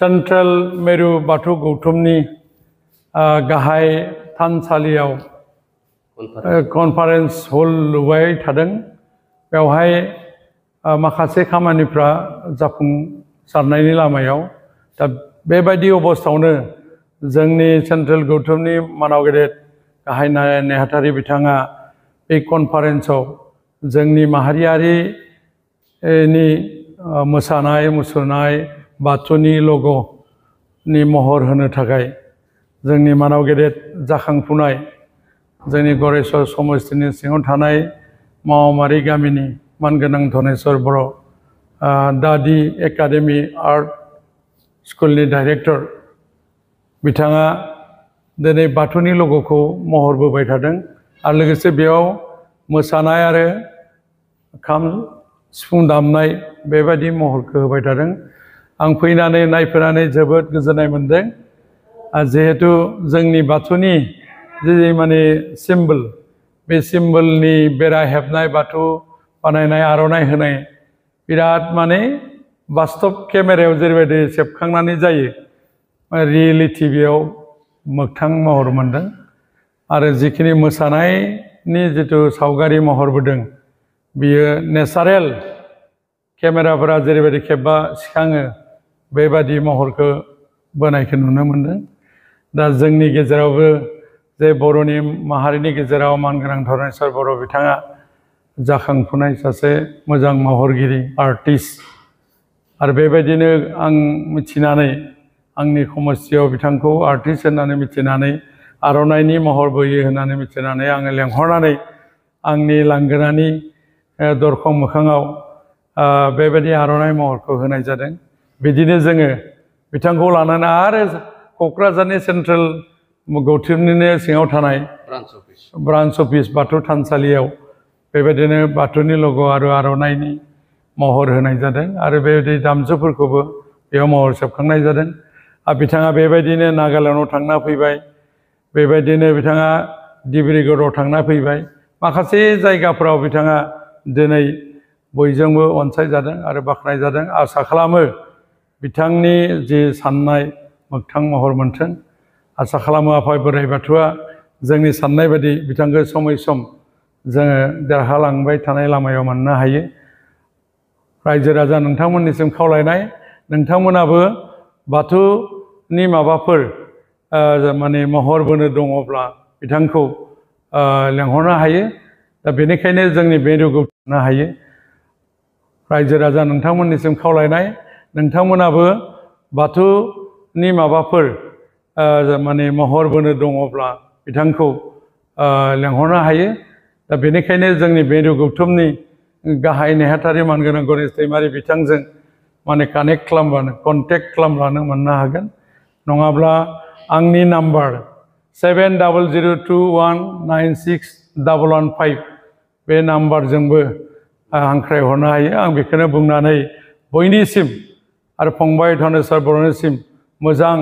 central मेरु बाथौ गौथुमनि गाहाय थानसालियाव कनफारेन्स हल लुबाय थादों बेवहाय माखासे खामानिफ्रा जाफुंसारनायनि लामायाव दा बेबायदि अबस्थायावनो जोंनि सेन्ट्रेल गौथुमनि मानाव गेदेर गाहाय नेहाथारि बिथाङा बे कनफारेन्सआव जोंनि माहारियारिनि मोसानाय मुसुरनाय बाथौनि लग'नि महर होनो थाखाय जोंनि मानाव गेदेर जाखांफुनाय जोंनि गरेश्वर समस्थिनि सिङाव थानाय मावमारि गामिनि मानगोनां धनेश्वर बर' दादि एकाडेमि आर्ट स्कुलनि डाइरेक्टर बिथाङा दिनै बाथौनि लग'खौ महर बोबाय थादों आरो लोगोसे बेयाव मोसानाय आरो खाम सिफुं दामनाय बेबायदि महरखौ होबाय थादों आं फैनानै नायफैनानै जोबोद गोजोननाय मोन्दों जिहेथु जोंनि बाथौनि जि माने सिम्बल बे सिम्बलनि बेरा हेबनाय बाथौ बानायनाय आर'नाइ होनाय बिराद माने बास्तब केमेरायाव जेरैबायदि सेबखांनानै जायो रियेलिटि बेयाव मोगथां महर मोन्दों आरो जिखिनि मोसानायनि जिथु सावगारि महरबोदों बियो नेचारेल केमेराफोरा जेरैबायदि खेबबा सिखाङो बेबादि महरखौ बोनायखौ नुनो मोन्दों दा जोंनि गेजेरावबो जे बर'नि माहारिनि गेजेराव मानगोनां धरणेस्वर बर' बिथाङा जाखांफुनाय सासे मोजां महरगिरि आर्टिस्ट आरो बेबायदिनो आं मिथिनानै आंनि समस्यायाव बिथांखौ आर्टिस्ट होननानै मिथिनानै आर'नाइनि महर बोयो होननानै मिथिनानै आङो लेंहरनानै आंनि लांगोनानि दरखं मोखाङाव बेबायदि आर'नाइ महरखौ होनाय जादों बिदिनो जोङो बिथांखौ लानानै आरो क'क्राझारनि सेन्ट्रेल गौथुमनिनो सिङाव थानाय ब्रान्स अफिस बाथौ थानसालियाव बेबायदिनो बाथौनि लग' आरो आर'नाइनि महर होनाय जादों आरो बेबायदि दामजुफोरखौबो बेयाव महर सेबखांनाय जादों आरो बिथाङा बेबायदिनो नागालेण्डआव थांना फैबाय बेबायदिनो बिथाङा डिब्रुगड़आव थांना फैबाय माखासे जायगाफोराव बिथाङा दिनै बयजोंबो अनसायजादों आरो बाख्नायजादों आसा खालामो बिथांनि जे साननाय मोगथां महर मोन्थों आसा खालामो आफा बोराइ बाथौआ जोंनि साननाय बायदि बिथांखौ समय सम जोङो देरहालांबाय थानाय लामायाव मोननो हायो रायजो राजा नोंथांमोननिसिम खावलायनाय नोंथांमोनाबो बाथौनि माबाफोर माने महर बोनो दङब्ला बिथांखौ लेंहरनो हायो दा बेनिखायनो जोंनि बे रोगौ थानो हायो रायजो राजा नोंथांमोननिसिम खावलायनाय नोंथांमोनाबो बाथौनि माबाफोर माने महर बोनो दङब्ला बिथांखौ लेंहरनो हायो दा बेनिखायनो जोंनि भेरु गौथुमनि गाहाय नेहाथारि मानगोनां गणेश दैमारि बिथांजों माने कानेक्ट खालामबानो कन्टेक्ट खालामब्लानो मोननो हागोन नङाब्ला आंनि number seven double zero' two one nine six double one five बे नाम्बारजोंबो हांख्रायहरनो हायो आं बेखौनो बुंनानै बयनिसिम आरो फंबाय धनेश्वर बर'निसिम मोजां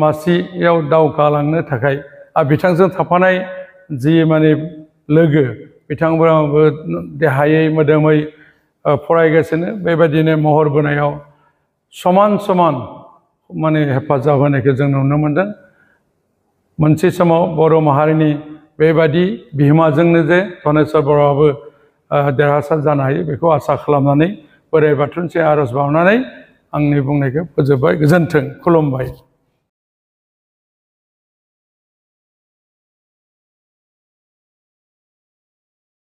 मासियाव दावगालांनो थाखाय आरो बिथांजों थाफानाय जि माने लोगो बिथांमोनाबो देहायै मोदोमै फरायगासिनो बेबायदिनो महर बोनायाव समान समान माने हेफाजाब होनायखौ जों नुनो मोन्दों मोनसे समाव बर' माहारिनि बेबादि बिहोमाजोंनो जे धनेश्वर बर'आबो देरहासार जानो हायो बेखौ आसा खालामनानै बोराइ बाथोनसे आर'ज बावनानै आंनि बुंनायखौ फोजोबबाय गोजोन्थों खुलुमबाय